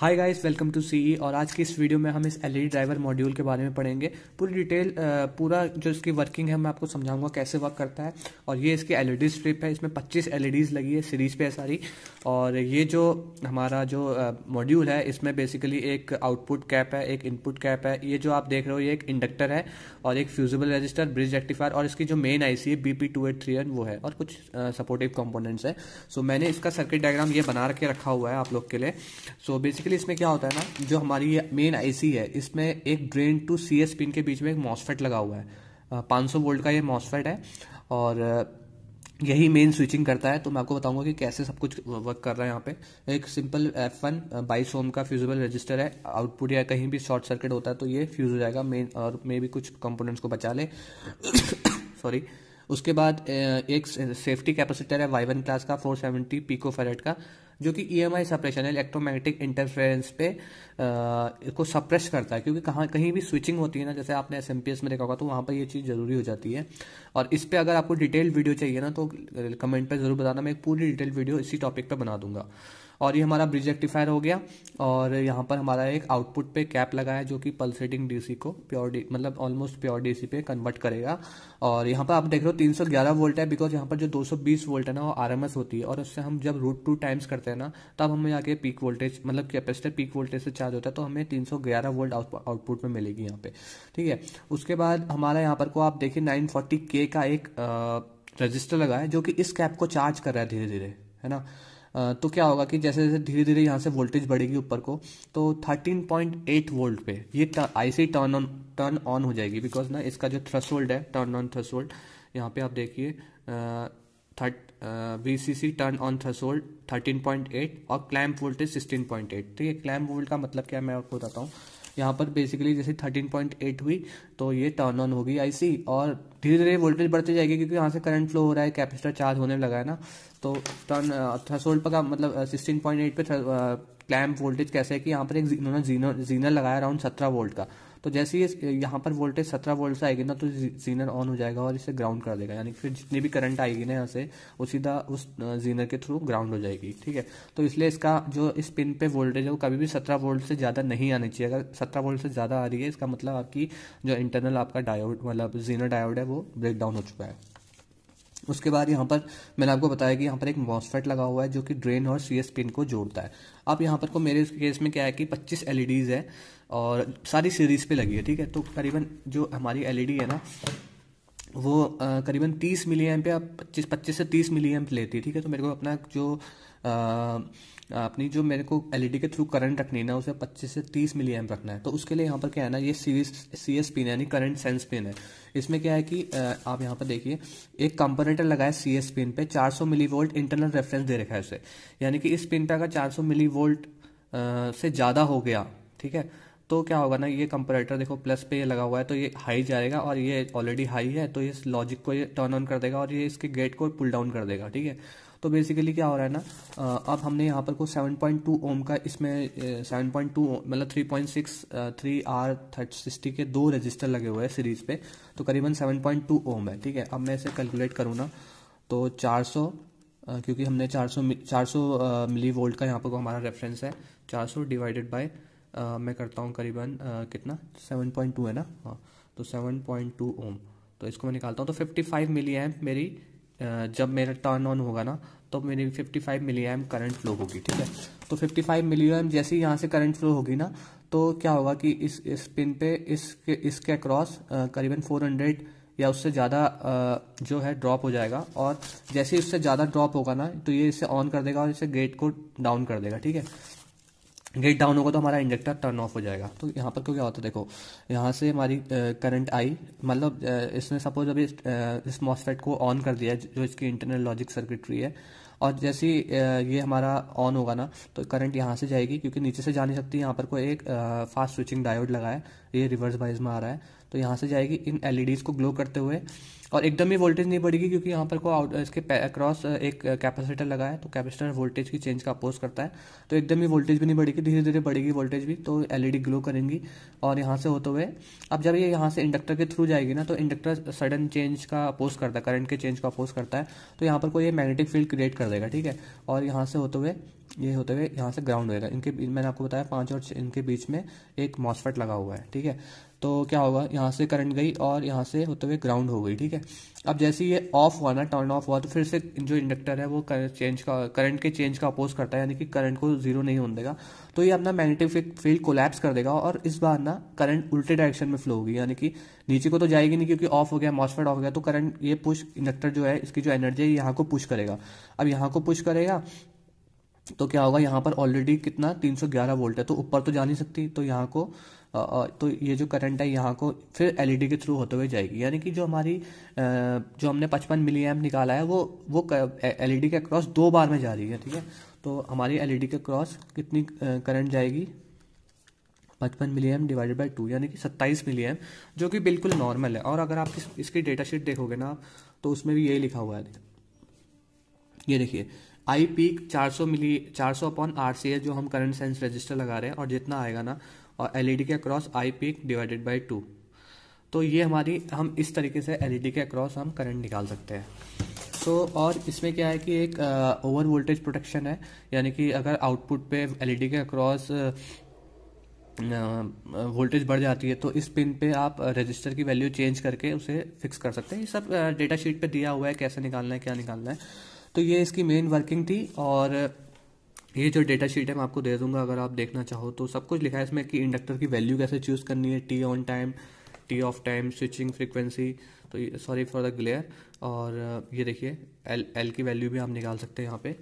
hi guys welcome to CE और आज की इस वीडियो में हम इस एलईडी ड्राइवर मॉड्यूल के बारे में पढ़ेंगे पूरी डिटेल पूरा जो इसकी वर्किंग है मैं आपको समझाऊंगा कैसे वर्क करता है और ये इसकी एलईडी स्ट्रिप e है इसमें 25 एलईडीज e लगी है सीरीज पे है सारी और ये जो हमारा जो मॉड्यूल है इसमें बेसिकली एक आउटपुट कैप है एक इनपुट कैप है ये जो आप देख रहे हो ये एक इंडक्टर है और एक फ्यूजबल रजिस्टर ब्रिज रेक्टिफायर और इसकी जो मेन आई है बी पी वो है और कुछ सपोर्टिव कॉम्पोनेंट्स है सो मैंने इसका सर्किट डायग्राम ये बना के रखा हुआ है आप लोग के लिए सो बेसिकली बेसिकली इसमें क्या होता है ना जो हमारी मेन आईसी है इसमें एक drain to C S pin के बीच में एक मॉसफेट लगा हुआ है पाँच सौ वोल्ट का ये मॉसफेट है और यही मेन स्विचिंग करता है तो मैं आपको बताऊंगा कि कैसे सब कुछ वर्क कर रहा है यहाँ पे एक सिंपल एफ वन बाईस ओम का फ्यूजेबल रजिस्टर है आउटपुट या कहीं भी शॉर्ट सर्किट होता है तो ये फ्यूज हो जाएगा मेन और मे भी कुछ कंपोनेंट्स को बचा ले सॉरी उसके बाद एक सेफ्टी कैपेसिटर है वाई वन क्लास का फोर सेवेंटी पीको फेरेट का जो कि ई एम आई सप्रेशन है इलेक्ट्रोमैग्नेटिक इंटरफेरेंस पे को सप्रेस करता है क्योंकि कहाँ कहीं भी स्विचिंग होती है ना जैसे आपने एस एम पी एस में देखा होगा तो वहाँ पर ये चीज़ ज़रूरी हो जाती है और इस पर अगर आपको डिटेल वीडियो चाहिए ना तो कमेंट पर ज़रूर बताना मैं एक पूरी डिटेल वीडियो इसी टॉपिक पर बना दूंगा और ये हमारा ब्रिज रेक्टिफायर हो गया और यहाँ पर हमारा एक आउटपुट पे कैप लगा है जो कि पल्सेटिंग डीसी को प्योर डी मतलब ऑलमोस्ट प्योर डीसी पे कन्वर्ट करेगा और यहाँ पर आप देख रहे हो 311 वोल्ट है बिकॉज यहाँ पर जो 220 वोल्ट है ना वो आरएमएस होती है और उससे हम जब रूट टू टाइम्स करते करते हैं ना तब तो हमें आगे पीक वोल्टेज मतलब कैपेसिटर पीक वोल्टेज से चार्ज होता है तो हमें 311 वोल्ट आउटपुट में मिलेगी यहाँ पे ठीक है उसके बाद हमारा यहाँ पर को आप देखिए 940 के का एक रजिस्टर लगा है जो कि इस कैप को चार्ज कर रहा है धीरे धीरे है ना तो क्या होगा कि जैसे जैसे धीरे धीरे यहाँ से वोल्टेज बढ़ेगी ऊपर को तो 13.8 वोल्ट पे ये IC turn on turn on हो जाएगी बिकॉज ना इसका जो थ्रेस है टर्न ऑन थ्रेस यहाँ पे आप देखिए B C C turn on threshold 13.8 और क्लैम्प वोल्टेज 16.8 ठीक है क्लैम्प वोल्ट का मतलब क्या मैं आपको बताता हूँ यहाँ पर बेसिकली जैसे 13.8 हुई तो ये टर्न ऑन होगी आईसी और धीरे धीरे वोल्टेज बढ़ती जाएगी क्योंकि यहाँ से करंट फ्लो हो रहा है कैपेसिटर चार्ज होने लगा है ना तो टर्न थ्रेसोल्ड uh, पर का मतलब 16.8 uh, पे क्लैम्प वोल्टेज uh, कैसे है कि यहाँ पर एक इन्होंने जीनर जीनर लगाया अराउंड सत्रह वोल्ट का तो जैसे ही यहाँ पर वोल्टेज सत्रह वोल्ट से आएगी ना तो जीनर ऑन हो जाएगा और इसे ग्राउंड कर देगा यानी फिर जितनी भी करंट आएगी ना यहाँ से वो सीधा उस जीनर के थ्रू ग्राउंड हो जाएगी ठीक है तो इसलिए इसका जो इस पिन पे वोल्टेज है वो कभी भी सत्रह वोल्ट से ज़्यादा नहीं आनी चाहिए अगर सत्रह वोल्ट से ज़्यादा आ रही है इसका मतलब आपकी जो इंटरनल आपका डायोड मतलब जीनर डायोड है वो ब्रेक डाउन हो चुका है उसके बाद यहाँ पर मैंने आपको बताया कि यहाँ पर एक मॉसफेट लगा हुआ है जो कि ड्रेन और सी एस पिन को जोड़ता है अब यहाँ पर को मेरे केस में क्या है कि 25 एल है और सारी सीरीज पे लगी है ठीक है तो करीबन जो हमारी एल है ना वो करीबन 30 मिली एम पे पच्चीस पच्चीस से 30 मिली एम लेती है ठीक है तो मेरे को अपना जो आ, आपने जो मेरे को एलईडी e के थ्रू करंट रखनी है ना उसे 25 से 30 मिली एम रखना है तो उसके लिए यहाँ पर क्या है ना ये सीरीज सी एस पिन यानी करंट सेंस पिन है इसमें क्या है कि आप यहाँ पर देखिए एक कंपोनेटर लगाया सी एस पिन पे 400 मिली वोल्ट इंटरनल रेफरेंस दे रखा है उसे यानी कि इस पिन पे अगर सौ मिली वोल्ट से ज़्यादा हो गया ठीक है तो क्या होगा ना ये कंपोनेटर देखो प्लस पे ये लगा हुआ है तो ये हाई जाएगा और ये ऑलरेडी हाई है तो इस लॉजिक को ये टर्न ऑन कर देगा और ये इसके गेट को पुल डाउन कर देगा ठीक है तो बेसिकली क्या हो रहा है ना अब हमने यहाँ पर को 7.2 ओम का इसमें 7.2 मतलब 3.6 थ्री आर थर्ट सिक्सटी के दो रजिस्टर लगे हुए हैं सीरीज पे तो करीबन 7.2 ओम है ठीक है अब मैं इसे कैलकुलेट करूँ ना तो 400 क्योंकि हमने 400 400 मिली वोल्ट का यहाँ पर हमारा रेफरेंस है 400 डिवाइडेड बाय मैं करता हूँ करीबन सेवन कितना 7.2 है ना हाँ तो 7.2 ओम तो इसको मैं निकालता हूँ तो 55 मिली एम मेरी जब मेरा टर्न ऑन होगा ना तो मेरी 55 मिली एम करंट फ्लो होगी ठीक है तो 55 मिली एम जैसे ही यहाँ से करंट फ्लो होगी ना तो क्या होगा कि इस इस पिन पे इसके इसके अक्रॉस करीबन 400 या उससे ज़्यादा जो है ड्रॉप हो जाएगा और जैसे ही उससे ज़्यादा ड्रॉप होगा ना तो ये इसे ऑन कर देगा और इसे गेट को डाउन कर देगा ठीक है गेट डाउन होगा तो हमारा इंजेक्टर टर्न ऑफ हो जाएगा तो यहाँ पर क्यों तो क्या होता है देखो यहाँ से हमारी करंट आई मतलब इसने सपोज अभी इस मॉसफेट को ऑन कर दिया जो इसकी इंटरनल लॉजिक सर्किटरी है और जैसे ये हमारा ऑन होगा ना तो करंट यहाँ से जाएगी क्योंकि नीचे से जा नहीं सकती यहाँ पर कोई एक फास्ट स्विचिंग डायोड लगा है ये रिवर्स बाइज में आ रहा है तो यहाँ से जाएगी इन एल e को ग्लो करते हुए और एकदम ही वोल्टेज नहीं बढ़ेगी क्योंकि यहाँ पर को आउट इसके अक्रॉस एक कैपेसिटर लगा है तो कैपेसिटर वोल्टेज की चेंज का अपोज करता है तो एकदम ही वोल्टेज भी नहीं बढ़ेगी धीरे धीरे बढ़ेगी वोल्टेज भी तो एलईडी ग्लो e करेंगी और यहाँ से होते हुए अब जब ये यहाँ से इंडक्टर के थ्रू जाएगी ना तो इंडक्टर सडन चेंज का अपोज करता है करंट के चेंज का अपोज करता है तो यहाँ पर कोई मैग्नेटिक फील्ड क्रिएट कर हो जाएगा ठीक है और यहाँ से होते हुए ये होते हुए यहाँ से ग्राउंड होएगा इनके मैंने आपको बताया पाँच और इनके बीच में एक मॉसफेट लगा हुआ है ठीक है तो क्या होगा यहाँ से करंट गई और यहाँ से होते हुए ग्राउंड हो गई ठीक है अब जैसे ये ऑफ हुआ ना टर्न ऑफ हुआ तो फिर से जो इंडक्टर है वो चेंज का करंट के चेंज का अपोज करता है यानी कि करंट को जीरो नहीं होने देगा तो ये अपना मैग्नेटिक फील्ड कोलैप्स कर देगा और इस बार ना करंट उल्टे डायरेक्शन में फ्लो होगी यानी कि नीचे को तो जाएगी नहीं क्योंकि ऑफ हो गया मॉसफेट ऑफ हो गया तो करंट ये पुश इंडक्टर जो है इसकी जो एनर्जी है यहाँ को पुश करेगा अब यहाँ को पुश करेगा तो क्या होगा यहाँ पर ऑलरेडी कितना 311 वोल्ट है तो ऊपर तो जा नहीं सकती तो यहाँ को तो ये जो करंट है यहाँ को फिर एलईडी e के थ्रू होते हुए जाएगी यानी कि जो हमारी जो हमने 55 मिली एम निकाला है वो वो एलईडी e के क्रॉस दो बार में जा रही है ठीक है तो हमारी एलईडी e के क्रॉस कितनी करंट जाएगी पचपन milli M divided by two यानी कि सत्ताईस मिली एम जो कि बिल्कुल नॉर्मल है और अगर आप इसकी डेटा शीट देखोगे ना आप तो उसमें भी यही लिखा हुआ है ये देखिए I peak 400 milli 400 upon R C है जो हम करंट सेंस रजिस्टर लगा रहे हैं और जितना आएगा ना और एलईडी e के across I peak divided by two तो ये हमारी हम इस तरीके से एलईडी e के अक्रॉस हम करंट निकाल सकते हैं तो और इसमें क्या है कि एक ओवर वोल्टेज प्रोटेक्शन है यानी कि अगर आउटपुट पे एलईडी e के अक्रॉस वोल्टेज बढ़ जाती है तो इस पिन पे आप रजिस्टर की वैल्यू चेंज करके उसे फिक्स कर सकते हैं ये सब डेटा शीट पे दिया हुआ है कैसे निकालना है क्या निकालना है तो ये इसकी मेन वर्किंग थी और ये जो डेटा शीट है मैं आपको दे दूंगा अगर आप देखना चाहो तो सब कुछ लिखा है इसमें कि इंडक्टर की वैल्यू कैसे चूज़ करनी है T on time T off time switching frequency तो सॉरी फॉर द ग्लेयर और uh, ये देखिए एल एल की वैल्यू भी आप निकाल सकते हैं यहाँ पे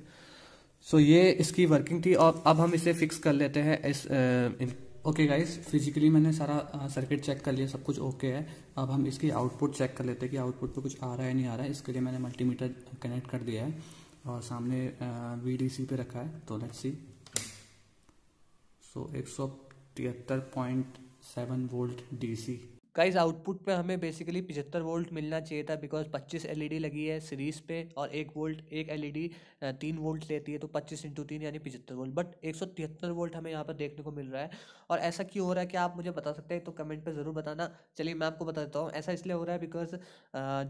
सो so, ये इसकी वर्किंग थी और अब हम इसे फिक्स कर लेते हैं इस uh, ओके गाइस फिजिकली मैंने सारा सर्किट चेक कर लिया सब कुछ ओके okay है अब हम इसकी आउटपुट चेक कर लेते हैं कि आउटपुट पे कुछ आ रहा है नहीं आ रहा है इसके लिए मैंने मल्टीमीटर कनेक्ट कर दिया है और सामने वी डी सी पे रखा है तो लेट्स सी सो एक सौ तिहत्तर point seven volt D C guys output पे हमें बेसिकली पिछहत्तर वोल्ट मिलना चाहिए था बिकॉज पच्चीस एलईडी लगी है सीरीज़ पे और एक वोल्ट एक एलईडी तीन वोल्ट लेती है तो पच्चीस इंटू तीन यानी पिछहत्तर वोल्ट बट एक सौ तिहत्तर वोल्ट हमें यहाँ पर देखने को मिल रहा है और ऐसा क्यों हो रहा है कि आप मुझे बता सकते हैं तो कमेंट पर ज़रूर बताना चलिए मैं आपको बता देता हूँ ऐसा इसलिए हो रहा है बिकॉज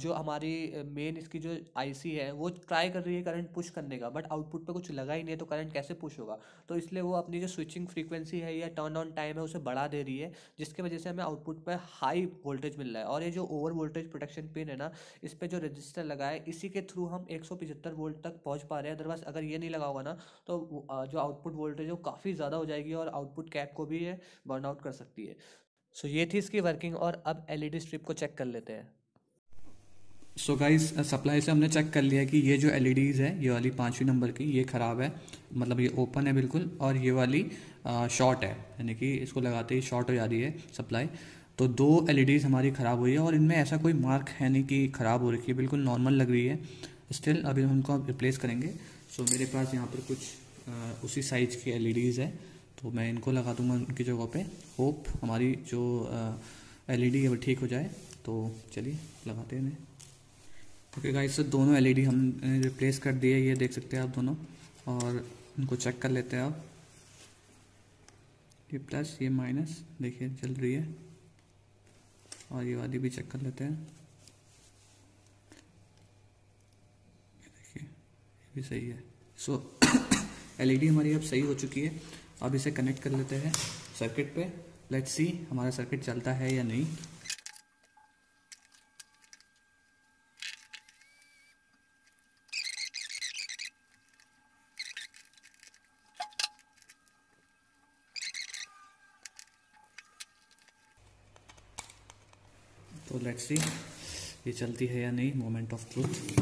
जो हमारी मेन इसकी जो आई है वो ट्राई कर रही है करंट पुश करने का बट आउटपुट पर कुछ लगा ही नहीं है तो करंट कैसे पुश होगा तो इसलिए वो अपनी जो स्विचिंग फ्रिक्वेंसी है या टर्न ऑन टाइम है उसे बढ़ा दे रही है जिसकी वजह से हमें आउटपुट पर हाई हाई वोल्टेज मिल रहा है और ये जो ओवर वोल्टेज प्रोटेक्शन पिन है ना इस पर जो रजिस्टर लगा है इसी के थ्रू हम एक वोल्ट तक पहुँच पा रहे हैं अदरवाइज अगर ये नहीं लगा होगा ना तो जो आउटपुट वोल्टेज है काफ़ी ज़्यादा हो जाएगी और आउटपुट कैप को भी ये बर्नआउट कर सकती है सो so, ये थी इसकी वर्किंग और अब एलईडी स्ट्रिप e को चेक कर लेते हैं सो गाइस सप्लाई से हमने चेक कर लिया कि ये जो एल e है ये वाली पाँचवीं नंबर की ये ख़राब है मतलब ये ओपन है बिल्कुल और ये वाली शॉर्ट है यानी कि इसको लगाते ही शॉर्ट हो जा रही है सप्लाई तो दो एल e हमारी ख़राब हुई है और इनमें ऐसा कोई मार्क है नहीं कि ख़राब हो रखी है बिल्कुल नॉर्मल लग रही है स्टिल अभी हम उनको रिप्लेस करेंगे सो so, मेरे पास यहाँ पर कुछ आ, उसी साइज़ की एल है तो मैं इनको लगा दूंगा उनकी जगह पे होप हमारी जो एल ई डी है वो ठीक हो जाए तो चलिए लगाते हैं ओके गाइस सर दोनों एल ई डी रिप्लेस कर दिए ये देख सकते हैं आप दोनों और इनको चेक कर लेते हैं आप ये प्लस ये माइनस देखिए चल रही है और ये वाली भी चेक कर लेते हैं देखिए ये भी सही है सो एलईडी e हमारी अब सही हो चुकी है अब इसे कनेक्ट कर लेते हैं सर्किट पे लेट्स सी हमारा सर्किट चलता है या नहीं सो लेट्स सी ये चलती है या नहीं मोमेंट ऑफ ट्रूथ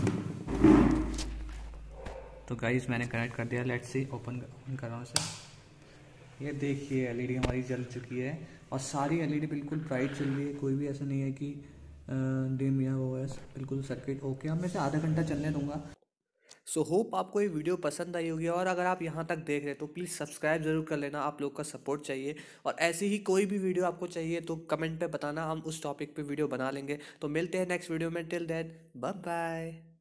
तो गाइस मैंने कनेक्ट कर दिया लेट्स सी ओपन ओपन कर रहा हूँ इसे ये देखिए एलईडी e हमारी जल चुकी है और सारी एलईडी e बिल्कुल ब्राइट चल रही है कोई भी ऐसा नहीं है कि डिम या वो है बिल्कुल सर्किट ओके अब मैं इसे आधा घंटा चलने दूंगा सो so, होप आपको ये वीडियो पसंद आई होगी और अगर आप यहाँ तक देख रहे हैं तो प्लीज़ सब्सक्राइब जरूर कर लेना आप लोग का सपोर्ट चाहिए और ऐसी ही कोई भी वीडियो आपको चाहिए तो कमेंट पे बताना हम उस टॉपिक पे वीडियो बना लेंगे तो मिलते हैं नेक्स्ट वीडियो में टिल देन बाय बाय